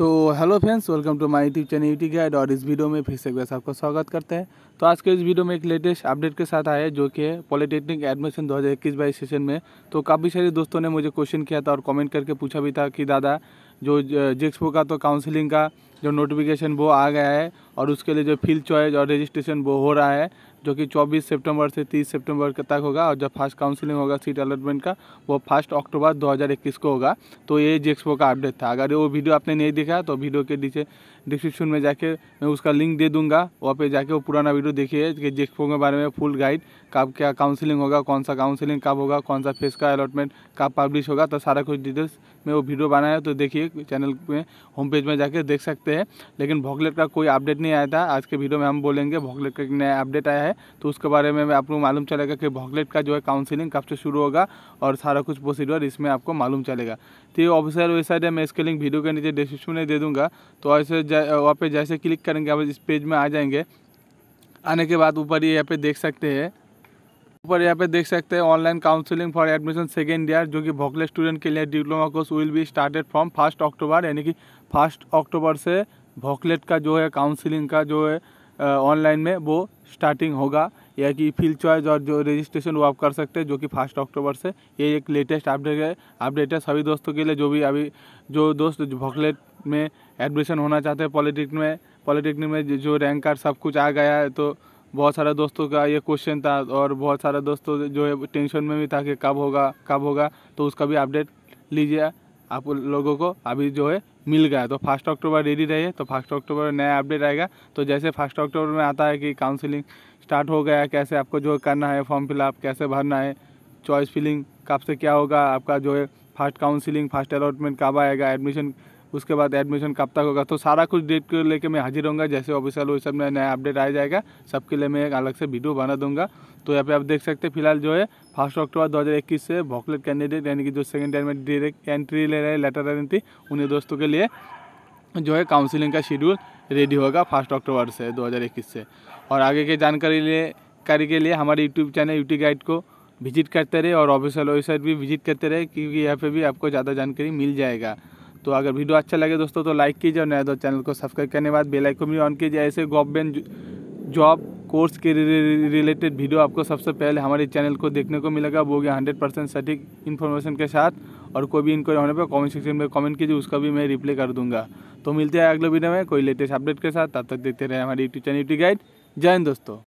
तो hello friends welcome to my YouTube channel UT guide और इस वीडियो में फिर से एक बार आपका स्वागत करते हैं तो आज के इस वीडियो में एक लेटेस्ट अपडेट के साथ आया है जो कि है पॉलिटेक्निक एडमिशन 2021 बाईस सेशन में तो काफ़ी सारे दोस्तों ने मुझे क्वेश्चन किया था और कमेंट करके पूछा भी था कि दादा जो जिक्सपो का तो काउंसिलिंग का जो नोटिफिकेशन वो आ गया है और उसके लिए जो फील्ड चॉइस और रजिस्ट्रेशन वो हो रहा है जो कि 24 सितंबर से 30 सितंबर तक होगा और जब फर्स्ट काउंसलिंग होगा सीट अलॉटमेंट का वो फर्स्ट अक्टूबर 2021 को होगा तो ये जेक्सपो का अपडेट था अगर वो वीडियो आपने नहीं देखा तो वीडियो के नीचे डिस्क्रिप्शन में जाके मैं उसका लिंक दे दूंगा वहाँ पे जाके वो पुराना वीडियो देखिए कि जेक्सपो के बारे में फुल गाइड कब क्या काउंसलिंग होगा कौन सा काउंसलिंग कब होगा कौन सा फेस का अलॉटमेंट कब पब्लिश होगा तो सारा कुछ डिटेल्स में वो वीडियो बनाया है तो देखिए चैनल में होम पेज में जाके देख सकते हैं लेकिन भोगलेट का कोई अपडेट नहीं आया था आज के वीडियो में हम बोलेंगे भोगलेट का नया अपडेट आया है तो उसके बारे में आप लोग मालूम चलेगा कि भोगलेट का जो है काउंसिलिंग कब से शुरू होगा और सारा कुछ प्रोसीडर इसमें आपको मालूम चलेगा तो ये ऑफिसर वेबसाइट है मैं इसके लिंक वीडियो के नीचे डिस्क्रिप्शन में दे दूँगा तो ऐसे वहाँ पे जैसे क्लिक करेंगे आप इस पेज में आ जाएंगे आने के बाद ऊपर ये यहाँ पे देख सकते हैं ऊपर यहाँ पे देख सकते हैं online counselling for admission second year जो कि भोकले स्टूडेंट के लिए diploma course will be started from first October यानी कि फर्स्ट अक्टूबर से भोकलेट का जो है काउंसिलिंग का जो है ऑनलाइन में वो स्टार्टिंग होगा यह कि फील्ड चॉइस और जो रजिस्ट्रेशन वो आप कर सकते हैं जो कि फर्स्ट अक्टूबर से ये एक लेटेस्ट अपडेट है अपडेट है सभी दोस्तों के लिए जो भी अभी जो दोस्त भोकलेट में एडमिशन होना चाहते हैं पॉलिटेक्निक में पॉलिटेक्निक में जो रैंक कार्ड सब कुछ आ गया है तो बहुत सारे दोस्तों का ये क्वेश्चन था और बहुत सारे दोस्तों जो है टेंशन में भी था कि कब होगा कब होगा तो उसका भी अपडेट लीजिए आप लोगों को अभी जो है मिल गया तो फर्स्ट अक्टूबर रेडी रहिए तो फर्स्ट अक्टूबर नया अपडेट आएगा तो जैसे फर्स्ट अक्टूबर में आता है कि काउंसिलिंग स्टार्ट हो गया कैसे आपको जो करना है फॉर्म फिलअप कैसे भरना है चॉइस फिलिंग कब से क्या होगा आपका जो है फर्स्ट काउंसिलिंग फर्स्ट अलॉटमेंट कब आएगा एडमिशन उसके बाद एडमिशन कब तक होगा तो सारा कुछ डेट को लेके मैं हाजिर होऊंगा जैसे ऑफिशियल वही सब में नया अपडेट आ जाएगा सबके लिए मैं एक अलग से वीडियो बना दूंगा तो यहाँ पे आप देख सकते हैं फिलहाल जो है फर्स्ट अक्टूबर 2021 से भोकलेट कैंडिडेट यानी कि जो सेकंड ईयर में डायरेक्ट एंट्री ले रहे लेटर लेटर एंट्री उन्हें दोस्तों के लिए जो है काउंसिलिंग का शेड्यूल रेडी होगा फर्स्ट अक्टूबर से 2021 से और आगे की जानकारी लिए जानकारी के लिए हमारे यूट्यूब चैनल यूटी गाइड को विजिट करते रहे और ऑफिसियल वेबसाइट भी विजिट करते रहे क्योंकि यहाँ पे भी आपको ज़्यादा जानकारी मिल जाएगा तो अगर वीडियो अच्छा लगे दोस्तों तो लाइक कीजिए और नया दो चैनल को सब्सक्राइब करने के बाद बेल आइकन भी ऑन कीजिए ऐसे गवर्नमेंट जॉब कोर्स के रिलेटेड वीडियो आपको सबसे पहले हमारे चैनल को देखने को मिलेगा वो गया हंड्रेड परसेंट सटीक इन्फॉर्मेशन के साथ और कोई भी इंक्वायरी होने पर कमेंट सेक्शन में कमेंट कीजिए उसका भी मैं रिप्लाई कर दूंगा तो मिलते हैं अगले वीडियो में कोई लेटेस्ट अपडेट के साथ तब तक देखते रहे हमारे यूट्यूब चैनल यूट्यूब गाइड जय हिंद दोस्तों